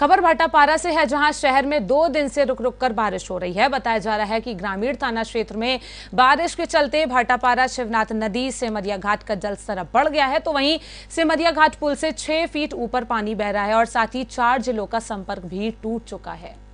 खबर भाटापारा से है जहां शहर में दो दिन से रुक रुक कर बारिश हो रही है बताया जा रहा है कि ग्रामीण थाना क्षेत्र में बारिश के चलते भाटापारा शिवनाथ नदी सेमरिया घाट का जलस्तर बढ़ गया है तो वहीं सेमरिया घाट पुल से छह फीट ऊपर पानी बह रहा है और साथ ही चार जिलों का संपर्क भी टूट चुका है